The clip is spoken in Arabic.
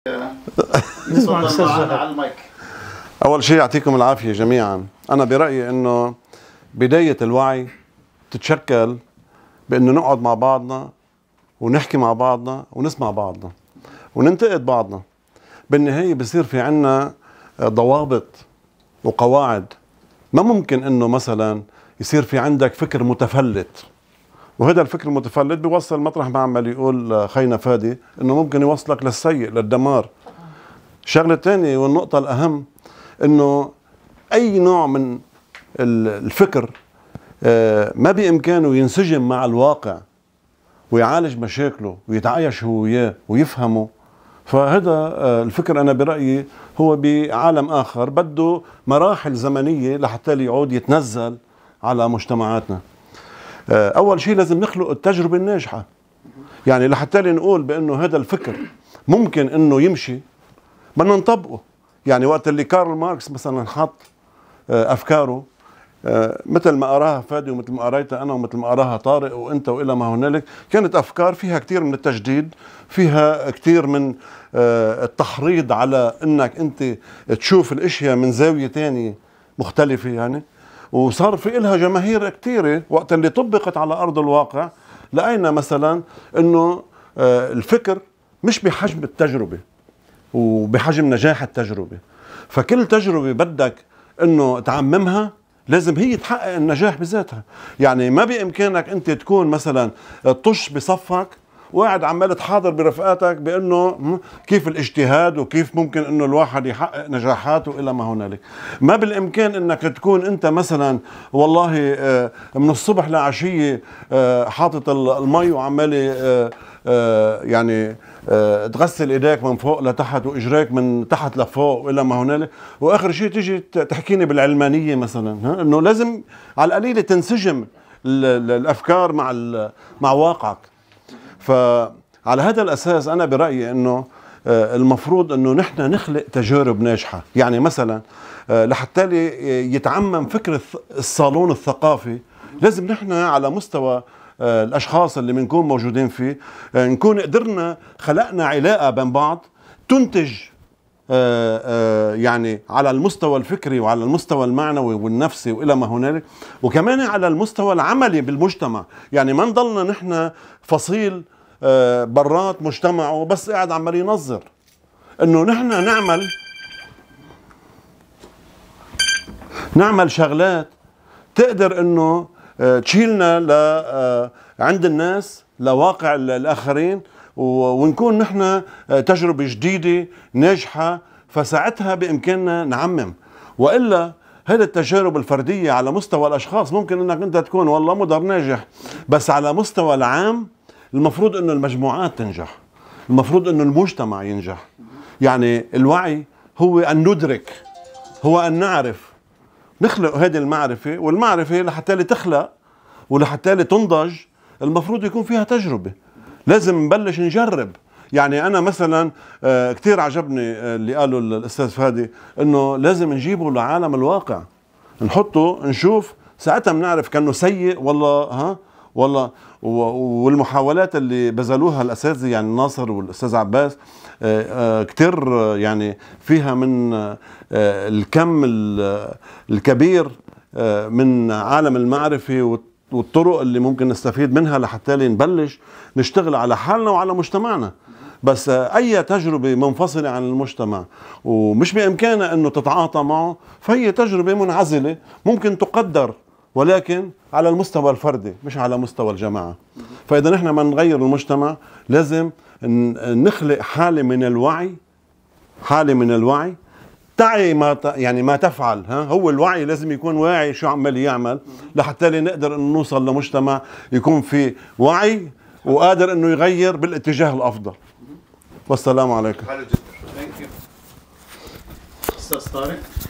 نسمع على المايك اول شيء يعطيكم العافيه جميعا انا برايي انه بدايه الوعي تتشكل بانه نقعد مع بعضنا ونحكي مع بعضنا ونسمع بعضنا وننتقد بعضنا بالنهايه بصير في عنا ضوابط وقواعد ما ممكن انه مثلا يصير في عندك فكر متفلت وهذا الفكر المتفلت بيوصل مطرح ما عمال يقول خينا فادي انه ممكن يوصلك للسيء للدمار الشغله الثانيه والنقطه الاهم انه اي نوع من الفكر آه، ما بامكانه ينسجم مع الواقع ويعالج مشاكله ويتعايش هو وياه ويفهمه فهذا آه، الفكر انا برايي هو بعالم اخر بده مراحل زمنيه لحتى يعود يتنزل على مجتمعاتنا آه، اول شيء لازم نخلق التجربه الناجحه يعني لحتى نقول بانه هذا الفكر ممكن انه يمشي بدنا نطبقه يعني وقت اللي كارل ماركس مثلا حط آه، افكاره آه، مثل ما قراها فادي ومثل ما قريتها انا ومثل ما قراها طارق وانت والى ما هنالك كانت افكار فيها كثير من التجديد فيها كثير من التحريض على انك انت تشوف الاشياء من زاويه ثانيه مختلفه يعني وصار في إلها جماهير كثيرة وقت اللي طبقت على أرض الواقع لقينا مثلا أنه آه، الفكر مش بحجم التجربة وبحجم نجاح التجربة فكل تجربة بدك أنه تعممها لازم هي تحقق النجاح بذاتها يعني ما بإمكانك أنت تكون مثلا طش بصفك وقاعد عمال تحاضر برفقاتك بانه كيف الاجتهاد وكيف ممكن انه الواحد يحقق نجاحات والى ما هنالك ما بالامكان انك تكون انت مثلا والله آه، من الصبح لعشيه آه، حاطط المي وعمالي آه، يعني تغسل ايديك من فوق لتحت واجريك من تحت لفوق والى ما هنالك واخر شيء تيجي تحكيني بالعلمانيه مثلا انه لازم على القليله تنسجم الافكار مع مع واقعك فعلى هذا الأساس أنا برأيي أنه آه، المفروض أنه نحن نخلق تجارب ناجحة يعني مثلا آه، لحتى يتعمم فكرة الصالون الثقافي لازم نحن على مستوى آه، الأشخاص اللي بنكون موجودين فيه نكون قدرنا خلقنا علاقة بين بعض تنتج يعني على المستوى الفكري وعلى المستوى المعنوي والنفسي والى ما هنالك وكمان على المستوى العملي بالمجتمع يعني ما نضلنا نحن فصيل آه، برات مجتمعه بس قاعد عمال ينظر انه نحن نعمل نعمل شغلات تقدر انه آه، تشيلنا ل آه، عند الناس لواقع الاخرين ونكون نحن تجربه جديده ناجحه فساعتها بامكاننا نعمم والا هذه التجارب الفرديه على مستوى الاشخاص ممكن انك انت تكون والله مدر ناجح بس على مستوى العام المفروض انه المجموعات تنجح المفروض انه المجتمع ينجح يعني الوعي هو ان ندرك هو ان نعرف نخلق هذه المعرفه والمعرفه لحتى تخلق ولحتى تنضج المفروض يكون فيها تجربه لازم نبلش نجرب يعني انا مثلا آه، كثير عجبني آه، اللي قاله الاستاذ فادي انه لازم نجيبه لعالم الواقع نحطه نشوف ساعتها بنعرف كانه سيء والله ها والله والمحاولات اللي بذلوها الاساتذه يعني ناصر والاستاذ عباس آه، آه، كتير آه، يعني فيها من الكم الكبير من عالم المعرفه والطرق اللي ممكن نستفيد منها لحتى نبلش نشتغل على حالنا وعلى مجتمعنا بس اي تجربه منفصله عن المجتمع ومش بامكانها انه تتعاطى معه فهي تجربه منعزله ممكن تقدر ولكن على المستوى الفردي مش على مستوى الجماعة فإذا نحن ما نغير المجتمع لازم نخلق حالة من الوعي حالة من الوعي تعي ما ت... يعني ما تفعل ها هو الوعي لازم يكون واعي شو عمال يعمل لحتى نقدر انه نوصل لمجتمع يكون في وعي وقادر انه يغير بالاتجاه الافضل والسلام عليكم استاذ طارق